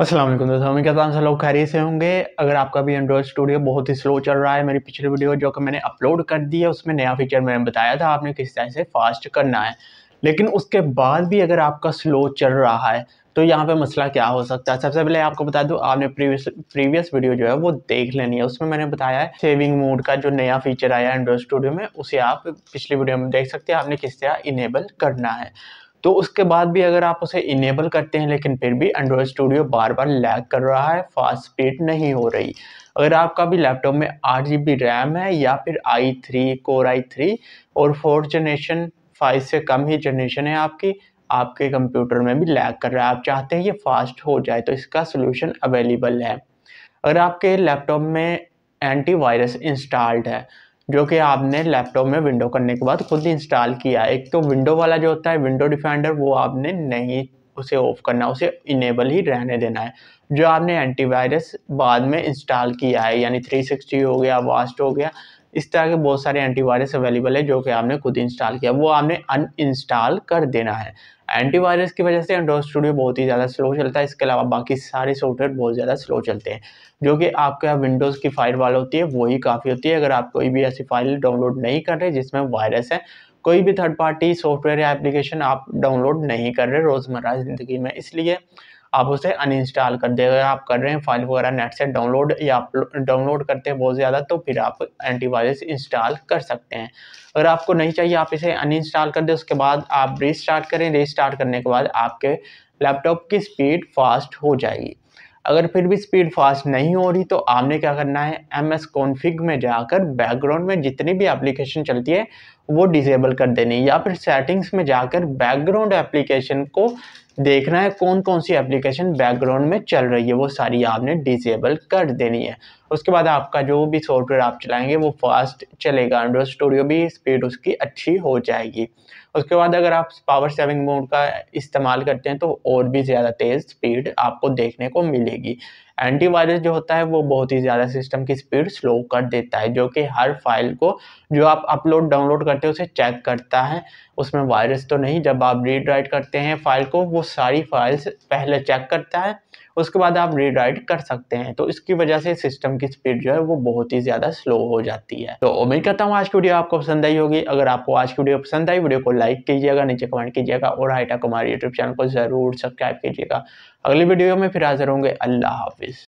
असलम दोस्तों मैं कहता लोग खैरियत से होंगे अगर आपका भी एंड्रॉयड स्टूडियो बहुत ही स्लो चल रहा है मेरी पिछली वीडियो जो कि मैंने अपलोड कर दी है उसमें नया फीचर मैंने बताया था आपने किस तरह से फास्ट करना है लेकिन उसके बाद भी अगर आपका स्लो चल रहा है तो यहाँ पे मसला क्या हो सकता है सबसे पहले आपको बता दूँ आपने प्रीवियस प्रीवियस वीडियो जो है वो देख लेनी है उसमें मैंने बताया है सेविंग मोड का जो नया फीचर आया है एंड्रॉयड स्टूडियो में उसे आप पिछली वीडियो में देख सकते हैं आपने किस तरह इनेबल करना है तो उसके बाद भी अगर आप उसे इनेबल करते हैं लेकिन फिर भी एंड्रॉयड स्टूडियो बार बार लैग कर रहा है फास्ट स्पीड नहीं हो रही अगर आपका भी लैपटॉप में आठ जी बी रैम है या फिर i three core i three और फोर्थ जनरेशन फाइव से कम ही जनरेशन है आपकी आपके कंप्यूटर में भी लैग कर रहा है आप चाहते हैं ये फास्ट हो जाए तो इसका सोल्यूशन अवेलेबल है अगर आपके लैपटॉप में एंटीवायरस इंस्टॉल्ड है जो कि आपने लैपटॉप में विंडो करने के बाद खुद इंस्टॉल किया एक तो विंडो वाला जो होता है विंडो डिफेंडर वो आपने नहीं उसे ऑफ करना उसे इनेबल ही रहने देना है जो आपने एंटीवायरस बाद में इंस्टॉल किया है यानी 360 हो गया वास्ट हो गया इस तरह के बहुत सारे एंटीवायरस अवेलेबल है जो कि आपने खुद इंस्टॉल किया वो आपने अन कर देना है एंटीवायरस की वजह से एंड्रॉइड स्टूडियो बहुत ही ज़्यादा स्लो चलता है इसके अलावा बाकी सारे सॉफ्टवेयर बहुत ज़्यादा स्लो चलते हैं जो कि आपके यहाँ विंडोज़ की फाइल वाला होती है वही काफ़ी होती है अगर आप कोई भी ऐसी फाइल डाउनलोड नहीं कर रहे जिसमें वायरस है कोई भी थर्ड पार्टी सॉफ्टवेयर या एप्लीकेशन आप डाउनलोड नहीं कर रहे रोज़मर्रा ज़िंदगी में इसलिए आप उसे अनइंस्टॉल कर देगा आप कर रहे हैं फाइल वगैरह नेट से डाउनलोड या डाउनलोड करते हैं बहुत ज़्यादा तो फिर आप एंटीवायरस इंस्टॉल कर सकते हैं अगर आपको नहीं चाहिए आप इसे अनइंस्टॉल कर दें उसके बाद आप रीस्टार्ट करें रीस्टार्ट करने के बाद आपके लैपटॉप की स्पीड फास्ट हो जाएगी अगर फिर भी स्पीड फास्ट नहीं हो रही तो आपने क्या करना है एम एस कॉन्फिग में जाकर बैकग्राउंड में जितनी भी एप्लीकेशन चलती है वो डिसेबल कर देनी या फिर सेटिंग्स में जाकर बैकग्राउंड एप्लीकेशन को देखना है कौन कौन सी एप्लीकेशन बैकग्राउंड में चल रही है वो सारी आपने डिसेबल कर देनी है उसके बाद आपका जो भी सॉफ्टवेयर आप चलाएंगे वो फास्ट चलेगा एंड्रॉयड स्टूडियो भी स्पीड उसकी अच्छी हो जाएगी उसके बाद अगर आप पावर सेविंग मोड का इस्तेमाल करते हैं तो और भी ज़्यादा तेज़ स्पीड आपको देखने को मिलेगी एंटीवायरस जो होता है वो बहुत ही ज़्यादा सिस्टम की स्पीड स्लो कर देता है जो कि हर फाइल को जो आप अपलोड डाउनलोड करते हो उसे चेक करता है उसमें वायरस तो नहीं जब आप रीड राइट करते हैं फाइल को वो सारी फाइल्स पहले चेक करता है उसके बाद आप रीराइट कर सकते हैं तो इसकी वजह से सिस्टम की स्पीड जो है वो बहुत ही ज़्यादा स्लो हो जाती है तो उम्मीद करता हूँ आज की वीडियो आपको पसंद आई होगी अगर आपको आज की वीडियो पसंद आई वीडियो को लाइक कीजिएगा नीचे कमेंट कीजिएगा और हाइटा कुमार यूट्यूब चैनल को ज़रूर सब्सक्राइब कीजिएगा अगली वीडियो में फिर हाजिर होंगे अल्लाह हाफिज़